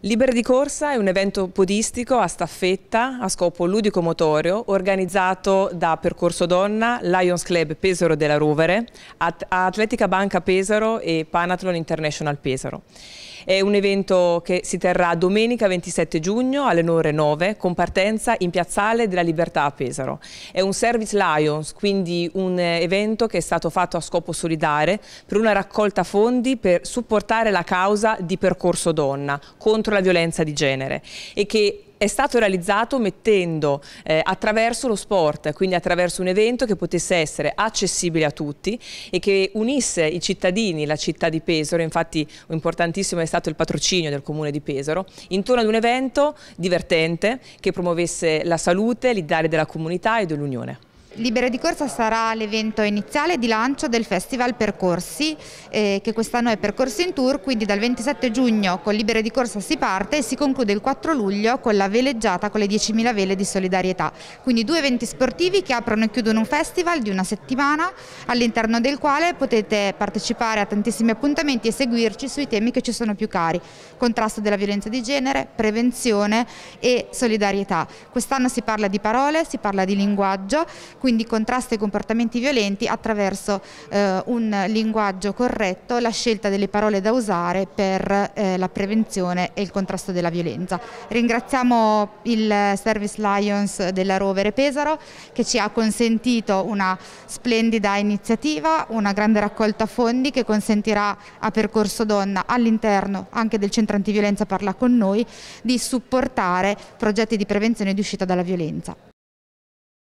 Libera di Corsa è un evento podistico a staffetta a scopo ludico-motorio organizzato da Percorso Donna, Lions Club Pesaro della Rovere, At Atletica Banca Pesaro e Panathlon International Pesaro. È un evento che si terrà domenica 27 giugno alle ore 9 con partenza in Piazzale della Libertà a Pesaro. È un Service Lions, quindi un eh, evento che è stato fatto a scopo solidare per una raccolta fondi per supportare la causa di Percorso Donna contro contro la violenza di genere e che è stato realizzato mettendo eh, attraverso lo sport, quindi attraverso un evento che potesse essere accessibile a tutti e che unisse i cittadini, la città di Pesaro, infatti importantissimo è stato il patrocinio del comune di Pesaro, intorno ad un evento divertente che promuovesse la salute, l'ideale della comunità e dell'unione. Libera di Corsa sarà l'evento iniziale di lancio del Festival Percorsi, eh, che quest'anno è Percorsi in Tour, quindi dal 27 giugno con Libera di Corsa si parte e si conclude il 4 luglio con la veleggiata con le 10.000 vele di solidarietà. Quindi due eventi sportivi che aprono e chiudono un festival di una settimana, all'interno del quale potete partecipare a tantissimi appuntamenti e seguirci sui temi che ci sono più cari, contrasto della violenza di genere, prevenzione e solidarietà. Quest'anno si parla di parole, si parla di linguaggio, quindi contrasto ai comportamenti violenti attraverso eh, un linguaggio corretto, la scelta delle parole da usare per eh, la prevenzione e il contrasto della violenza. Ringraziamo il Service Lions della Rovere Pesaro che ci ha consentito una splendida iniziativa, una grande raccolta fondi che consentirà a Percorso Donna all'interno anche del centro antiviolenza Parla con noi di supportare progetti di prevenzione e di uscita dalla violenza.